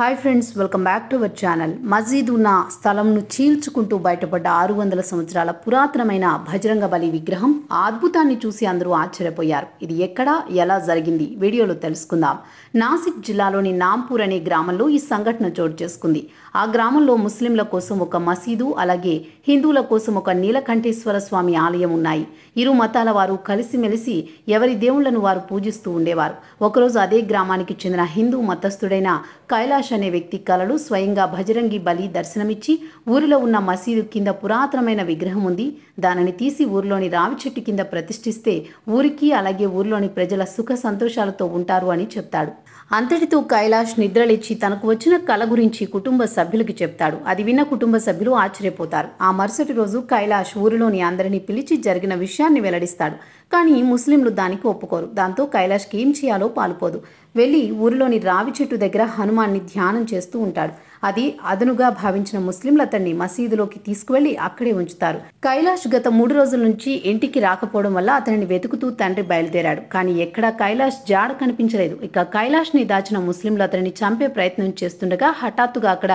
hi friends welcome back to our channel మజీద్ ఉన్న స్థలంను చీల్చుకుంటూ బయటపడ్డ ఆరు వందల సంవత్సరాల పురాతనమైన భజరంగ బలి విగ్రహం ఆ అద్భుతాన్ని చూసి అందరూ ఆశ్చర్యపోయారు ఇది ఎక్కడ ఎలా జరిగింది వీడియోలో తెలుసుకుందాం నాసిక్ జిల్లాలోని నాంపూర్ అనే గ్రామంలో ఈ సంఘటన చోటు చేసుకుంది ఆ గ్రామంలో ముస్లింల కోసం ఒక మసీదు అలాగే హిందువుల కోసం ఒక నీలకంఠేశ్వర స్వామి ఆలయం ఉన్నాయి ఇరు మతాల వారు కలిసిమెలిసి ఎవరి దేవుళ్లను వారు పూజిస్తూ ఉండేవారు ఒకరోజు అదే గ్రామానికి చెందిన హిందూ మతస్థుడైన కైలాష్ ప్రకాష్ అనే వ్యక్తి కలలు స్వయంగా భజరంగి బలి దర్శనమిచ్చి ఊరిలో ఉన్న మసీదు కింద పురాతనమైన విగ్రహం ఉంది దానిని తీసి ఊరిలోని రావి చెట్టు కింద ప్రతిష్ఠిస్తే ఊరికి అలాగే ఊరిలోని ప్రజల సుఖ సంతోషాలతో ఉంటారు అని చెప్తాడు అంతటితో కైలాష్ నిద్రలేచి తనకు వచ్చిన కళ గురించి కుటుంబ సభ్యులకి చెప్తాడు అది విన్న కుటుంబ సభ్యులు ఆశ్చర్యపోతారు ఆ మరుసటి రోజు కైలాష్ ఊరిలోని అందరినీ పిలిచి జరిగిన విషయాన్ని వెల్లడిస్తాడు కానీ ముస్లింలు దానికి ఒప్పుకోరు దాంతో కైలాష్కి ఏం చేయాలో పాలుపోదు వెళ్ళి ఊరిలోని రావి చెట్టు దగ్గర హనుమాన్ని ధ్యానం చేస్తూ ఉంటాడు అది అదనుగా భావించిన ముస్లింలు అతన్ని మసీదులోకి తీసుకువెళ్లి అక్కడే ఉంచుతారు కైలాష్ గత మూడు రోజుల నుంచి ఇంటికి రాకపోవడం వల్ల అతనిని వెతుకుతూ తండ్రి బయలుదేరాడు కానీ ఎక్కడా కైలాష్ జాడ కనిపించలేదు ఇక కైలాష్ ని దాచిన ముస్లింలు అతనిని చంపే ప్రయత్నం చేస్తుండగా హఠాత్తుగా అక్కడ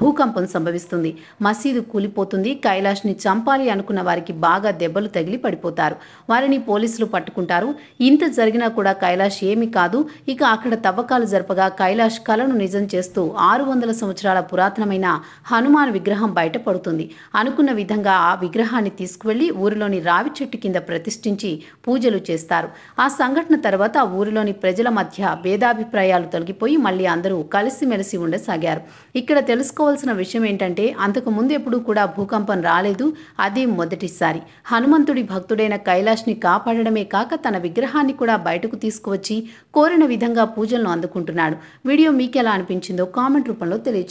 భూకంపం సంభవిస్తుంది మసీదు కూలిపోతుంది కైలాష్ ని చంపాలి అనుకున్న వారికి బాగా దెబ్బలు తగిలి పడిపోతారు వారిని పోలీసులు పట్టుకుంటారు ఇంత జరిగినా కూడా కైలాష్ ఏమీ కాదు ఇక అక్కడ తవ్వకాలు జరపగా కైలాష్ కలను నిజం చేస్తూ ఆరు వందల సంవత్సరాలు సంవత్సరాల పురాతనమైన హనుమాన్ విగ్రహం బయటపడుతుంది అనుకున్న విధంగా ఆ విగ్రహాన్ని తీసుకువెళ్లి ఊరిలోని రావి చెట్టు కింద ప్రతిష్ఠించి పూజలు చేస్తారు ఆ సంఘటన తర్వాత ఊరిలోని ప్రజల మధ్య భేదాభిప్రాయాలు తొలగిపోయి మళ్ళీ అందరూ కలిసిమెలిసి ఉండసాగారు ఇక్కడ తెలుసుకోవాల్సిన విషయం ఏంటంటే అంతకు ముందు ఎప్పుడూ కూడా భూకంపం రాలేదు అది మొదటిసారి హనుమంతుడి భక్తుడైన కైలాష్ని కాపాడడమే కాక తన విగ్రహాన్ని కూడా బయటకు తీసుకువచ్చి కోరిన విధంగా పూజలను అందుకుంటున్నాడు వీడియో మీకెలా అనిపించిందో కామెంట్ రూపంలో తెలియజేయండి